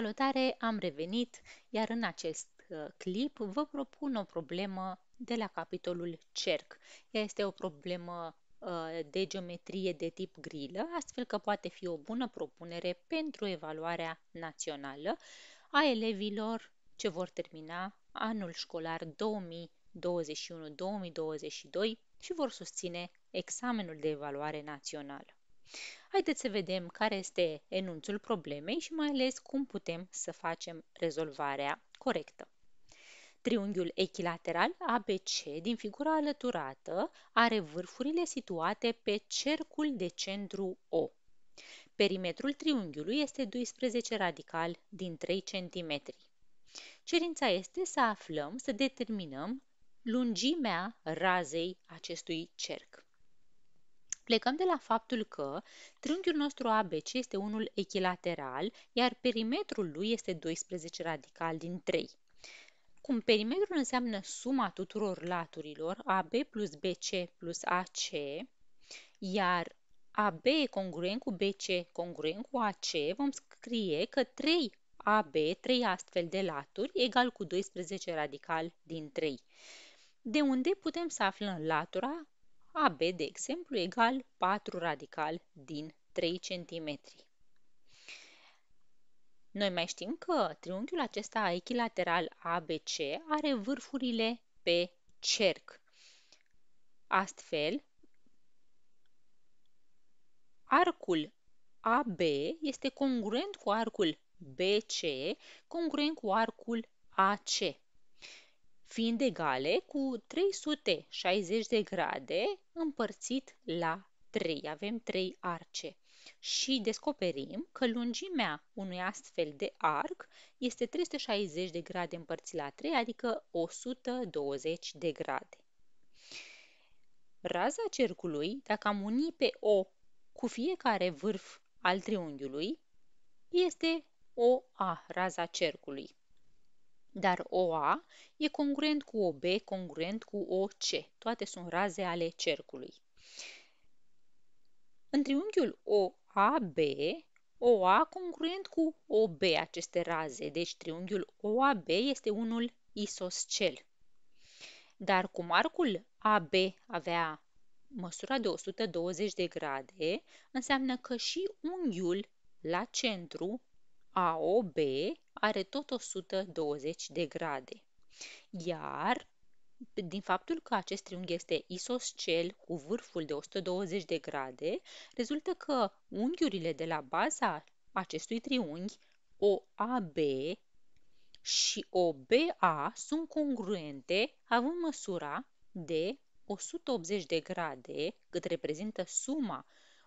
Salutare, am revenit, iar în acest uh, clip vă propun o problemă de la capitolul cerc. Ea este o problemă uh, de geometrie de tip grilă, astfel că poate fi o bună propunere pentru evaluarea națională a elevilor ce vor termina anul școlar 2021-2022 și vor susține examenul de evaluare națională. Haideți să vedem care este enunțul problemei și mai ales cum putem să facem rezolvarea corectă. Triunghiul echilateral ABC din figura alăturată are vârfurile situate pe cercul de centru O. Perimetrul triunghiului este 12 radical din 3 cm. Cerința este să aflăm, să determinăm lungimea razei acestui cerc. Plecăm de la faptul că triunghiul nostru ABC este unul echilateral, iar perimetrul lui este 12 radical din 3. Cum perimetrul înseamnă suma tuturor laturilor AB plus BC plus AC, iar AB e congruent cu BC, congruent cu AC, vom scrie că 3 AB, 3 astfel de laturi, egal cu 12 radical din 3. De unde putem să aflăm latura AB, de exemplu, egal 4 radical din 3 cm. Noi mai știm că triunghiul acesta echilateral ABC are vârfurile pe cerc. Astfel, arcul AB este congruent cu arcul BC, congruent cu arcul AC, fiind egale cu 360 de grade împărțit la 3. Avem 3 arce și descoperim că lungimea unui astfel de arc este 360 de grade împărțit la 3, adică 120 de grade. Raza cercului, dacă am unit pe O cu fiecare vârf al triunghiului, este OA, raza cercului dar OA e congruent cu OB, congruent cu OC. Toate sunt raze ale cercului. În triunghiul OAB, OA congruent cu OB aceste raze, deci triunghiul OAB este unul isoscel. Dar cum arcul AB avea măsura de 120 de grade, înseamnă că și unghiul la centru AOB are tot 120 de grade. Iar din faptul că acest triunghi este isoscel cu vârful de 120 de grade, rezultă că unghiurile de la baza acestui triunghi, OAB și OBA, sunt congruente având măsura de 180 de grade, cât reprezintă suma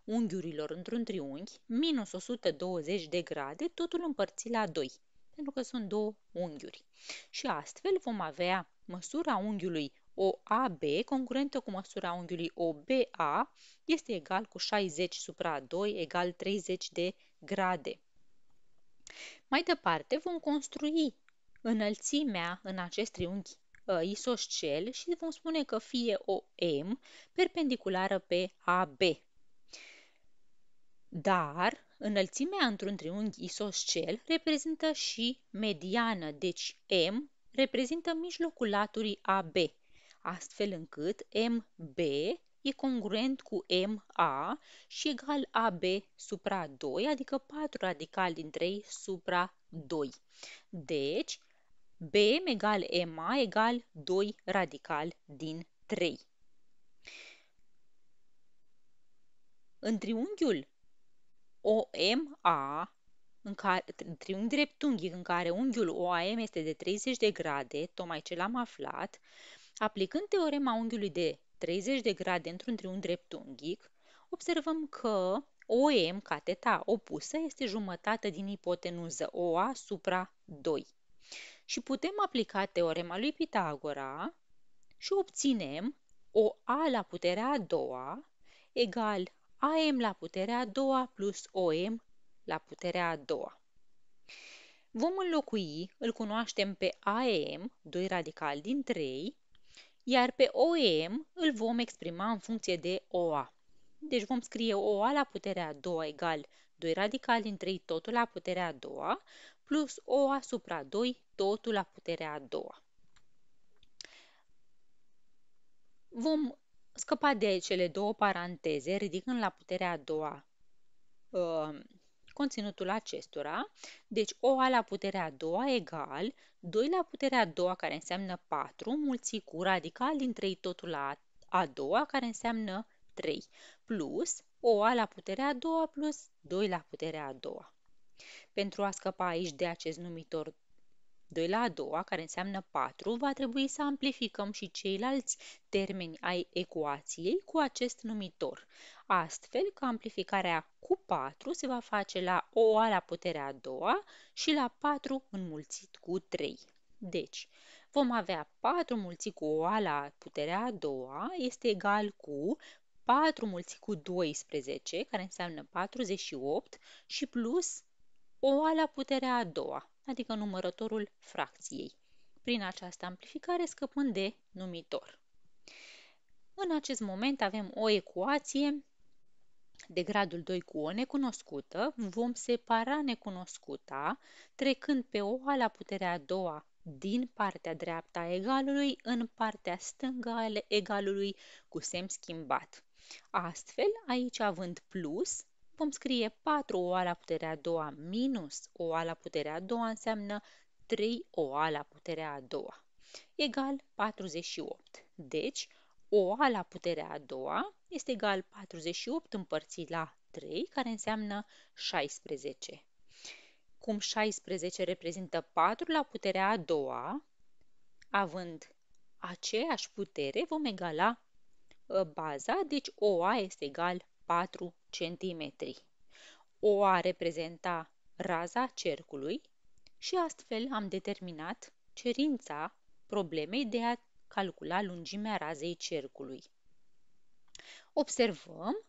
unghiurilor într-un triunghi, minus 120 de grade, totul împărțit la 2, pentru că sunt două unghiuri. Și astfel vom avea măsura unghiului OAB, concurentă cu măsura unghiului OBA, este egal cu 60 supra 2, egal 30 de grade. Mai departe vom construi înălțimea în acest triunghi ă, isoscel și vom spune că fie o M perpendiculară pe AB dar înălțimea într-un triunghi isoscel reprezintă și mediană, deci M reprezintă mijlocul laturii AB, astfel încât MB e congruent cu MA și egal AB supra 2, adică 4 radical din 3 supra 2. Deci, BM egal MA egal 2 radical din 3. În triunghiul OMA în care, triunghi dreptunghic în care unghiul OAM este de 30 de grade, tocmai ce l-am aflat, aplicând teorema unghiului de 30 de grade într-un triunghi dreptunghic, observăm că OM, cateta opusă, este jumătate din ipotenuză OA supra 2. Și putem aplica teorema lui Pitagora și obținem OA la puterea a doua egal AM la puterea a doua plus OM la puterea a doua. Vom înlocui, îl cunoaștem pe AM, 2 radical din 3, iar pe OM îl vom exprima în funcție de OA. Deci vom scrie OA la puterea a doua egal 2 radical din 3 totul la puterea a doua plus OA supra 2 totul la puterea a doua. Vom scăpat de cele două paranteze, ridicând la puterea a doua uh, conținutul acestora. Deci a la puterea a doua egal 2 la puterea a doua, care înseamnă 4, mulțit cu radical din 3 totul la a doua, care înseamnă 3, plus a la puterea a doua plus 2 la puterea a doua. Pentru a scăpa aici de acest numitor 2 la a doua, care înseamnă 4, va trebui să amplificăm și ceilalți termeni ai ecuației cu acest numitor, astfel că amplificarea cu 4 se va face la o a la puterea a doua și la 4 înmulțit cu 3. Deci, vom avea 4 mulțit cu o a la puterea a doua este egal cu 4 mulțit cu 12, care înseamnă 48, și plus o a la puterea a doua, adică numărătorul fracției, prin această amplificare scăpând de numitor. În acest moment avem o ecuație de gradul 2 cu o necunoscută, vom separa necunoscuta trecând pe o a la puterea a doua din partea dreaptă a egalului în partea stângă a egalului cu semn schimbat. Astfel, aici având plus, vom scrie 4 o la puterea a doua minus o la puterea a doua înseamnă 3 o la puterea a doua egal 48. Deci, o la puterea a doua este egal 48 împărțit la 3, care înseamnă 16. Cum 16 reprezintă 4 la puterea a doua, având aceeași putere, vom egala uh, baza, deci OA este egal 4 cm. O a reprezenta raza cercului și astfel am determinat cerința problemei de a calcula lungimea razei cercului. Observăm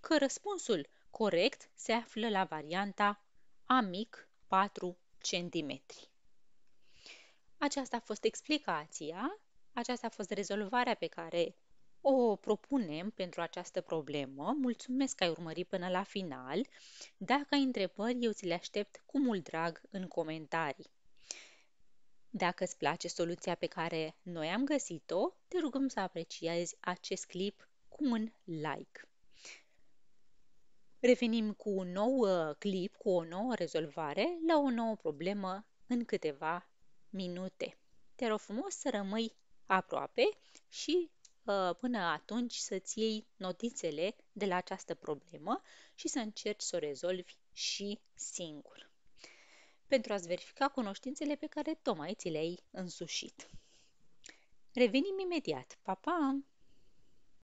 că răspunsul corect se află la varianta A mic 4 cm. Aceasta a fost explicația, aceasta a fost rezolvarea pe care o propunem pentru această problemă. Mulțumesc că ai urmărit până la final. Dacă ai întrebări, eu ți le aștept cu mult drag în comentarii. Dacă îți place soluția pe care noi am găsit-o, te rugăm să apreciezi acest clip cu un like. Revenim cu un nou uh, clip, cu o nouă rezolvare, la o nouă problemă în câteva minute. Te rog frumos să rămâi aproape și Uh, până atunci să-ți iei notițele de la această problemă și să încerci să o rezolvi și singur. Pentru a-ți verifica cunoștințele pe care tocmai ți le-ai însușit. Revenim imediat. Pa, pa!